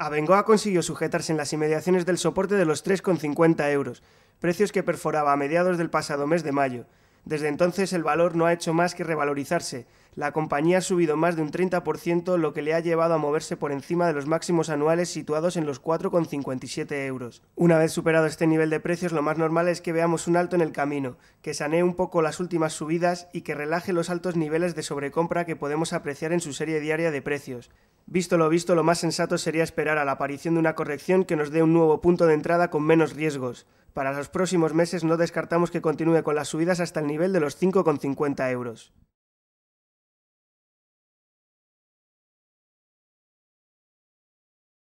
Abengoa consiguió sujetarse en las inmediaciones del soporte de los 3,50 euros, precios que perforaba a mediados del pasado mes de mayo. Desde entonces el valor no ha hecho más que revalorizarse. La compañía ha subido más de un 30%, lo que le ha llevado a moverse por encima de los máximos anuales situados en los 4,57 euros. Una vez superado este nivel de precios, lo más normal es que veamos un alto en el camino, que sanee un poco las últimas subidas y que relaje los altos niveles de sobrecompra que podemos apreciar en su serie diaria de precios. Visto lo visto, lo más sensato sería esperar a la aparición de una corrección que nos dé un nuevo punto de entrada con menos riesgos. Para los próximos meses no descartamos que continúe con las subidas hasta el nivel de los 5,50 euros.